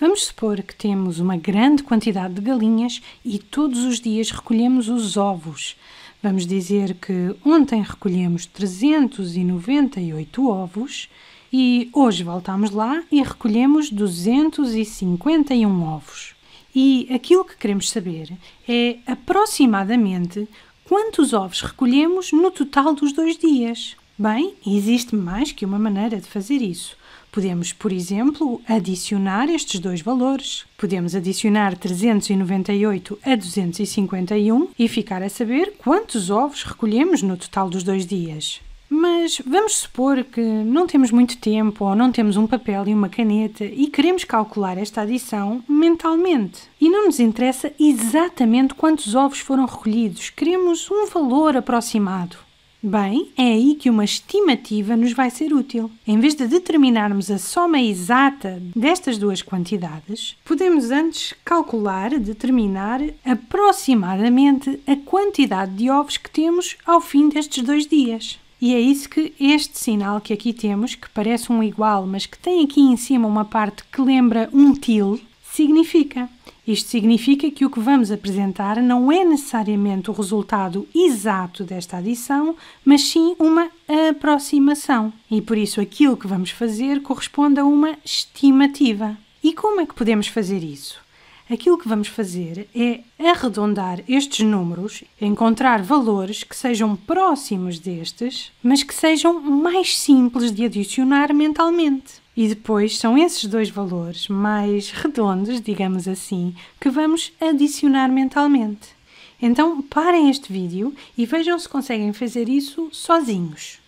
Vamos supor que temos uma grande quantidade de galinhas e todos os dias recolhemos os ovos. Vamos dizer que ontem recolhemos 398 ovos e hoje voltamos lá e recolhemos 251 ovos. E aquilo que queremos saber é aproximadamente quantos ovos recolhemos no total dos dois dias. Bem, existe mais que uma maneira de fazer isso. Podemos, por exemplo, adicionar estes dois valores. Podemos adicionar 398 a 251 e ficar a saber quantos ovos recolhemos no total dos dois dias. Mas vamos supor que não temos muito tempo ou não temos um papel e uma caneta e queremos calcular esta adição mentalmente. E não nos interessa exatamente quantos ovos foram recolhidos, queremos um valor aproximado. Bem, é aí que uma estimativa nos vai ser útil. Em vez de determinarmos a soma exata destas duas quantidades, podemos antes calcular, determinar aproximadamente a quantidade de ovos que temos ao fim destes dois dias. E é isso que este sinal que aqui temos, que parece um igual, mas que tem aqui em cima uma parte que lembra um til, significa. Isto significa que o que vamos apresentar não é necessariamente o resultado exato desta adição, mas sim uma aproximação. E por isso aquilo que vamos fazer corresponde a uma estimativa. E como é que podemos fazer isso? Aquilo que vamos fazer é arredondar estes números, encontrar valores que sejam próximos destes, mas que sejam mais simples de adicionar mentalmente. E depois são esses dois valores mais redondos, digamos assim, que vamos adicionar mentalmente. Então parem este vídeo e vejam se conseguem fazer isso sozinhos.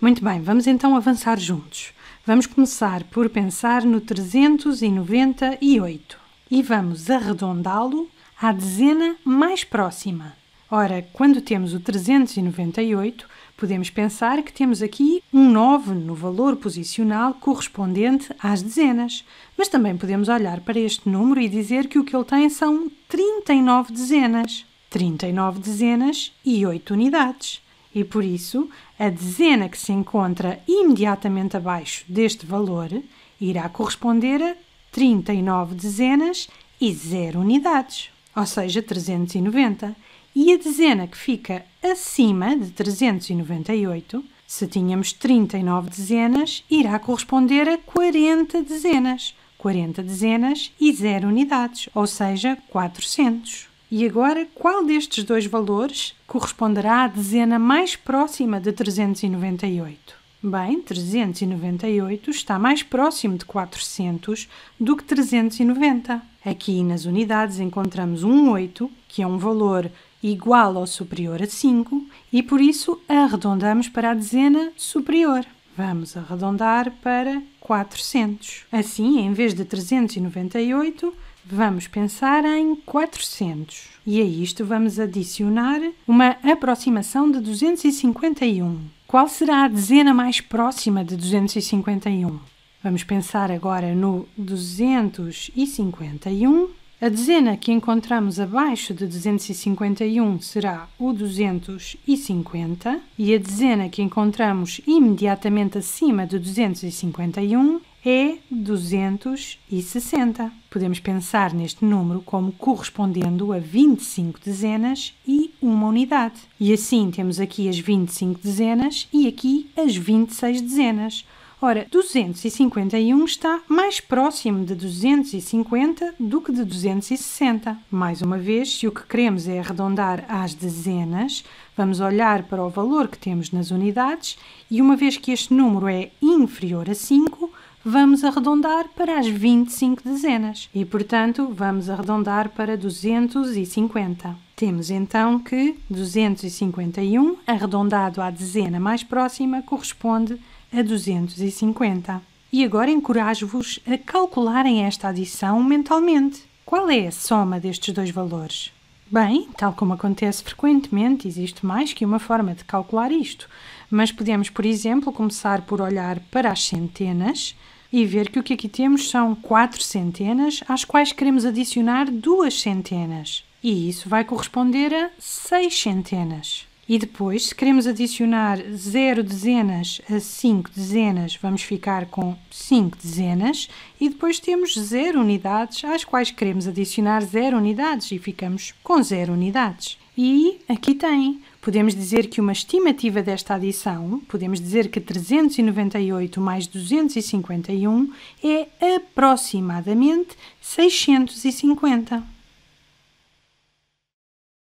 Muito bem, vamos então avançar juntos. Vamos começar por pensar no 398 e vamos arredondá-lo à dezena mais próxima. Ora, quando temos o 398, podemos pensar que temos aqui um 9 no valor posicional correspondente às dezenas, mas também podemos olhar para este número e dizer que o que ele tem são 39 dezenas. 39 dezenas e 8 unidades. E por isso, a dezena que se encontra imediatamente abaixo deste valor irá corresponder a 39 dezenas e 0 unidades, ou seja, 390 e a dezena que fica acima de 398, se tínhamos 39 dezenas, irá corresponder a 40 dezenas. 40 dezenas e 0 unidades, ou seja, 400. E agora, qual destes dois valores corresponderá à dezena mais próxima de 398? Bem, 398 está mais próximo de 400 do que 390. Aqui nas unidades encontramos um 8, que é um valor igual ou superior a 5 e por isso arredondamos para a dezena superior. Vamos arredondar para 400. Assim, em vez de 398, vamos pensar em 400. E a isto vamos adicionar uma aproximação de 251. Qual será a dezena mais próxima de 251? Vamos pensar agora no 251 a dezena que encontramos abaixo de 251 será o 250 e a dezena que encontramos imediatamente acima de 251 é 260. Podemos pensar neste número como correspondendo a 25 dezenas e uma unidade. E assim temos aqui as 25 dezenas e aqui as 26 dezenas. Ora, 251 está mais próximo de 250 do que de 260. Mais uma vez, se o que queremos é arredondar às dezenas, vamos olhar para o valor que temos nas unidades e, uma vez que este número é inferior a 5, vamos arredondar para as 25 dezenas e, portanto, vamos arredondar para 250. Temos então que 251, arredondado à dezena mais próxima, corresponde a a 250. E agora encorajo-vos a calcularem esta adição mentalmente. Qual é a soma destes dois valores? Bem, tal como acontece frequentemente, existe mais que uma forma de calcular isto, mas podemos, por exemplo, começar por olhar para as centenas e ver que o que aqui temos são quatro centenas às quais queremos adicionar duas centenas, e isso vai corresponder a seis centenas. E depois, se queremos adicionar 0 dezenas a 5 dezenas, vamos ficar com 5 dezenas. E depois temos 0 unidades, às quais queremos adicionar 0 unidades e ficamos com 0 unidades. E aqui tem. Podemos dizer que uma estimativa desta adição, podemos dizer que 398 mais 251 é aproximadamente 650.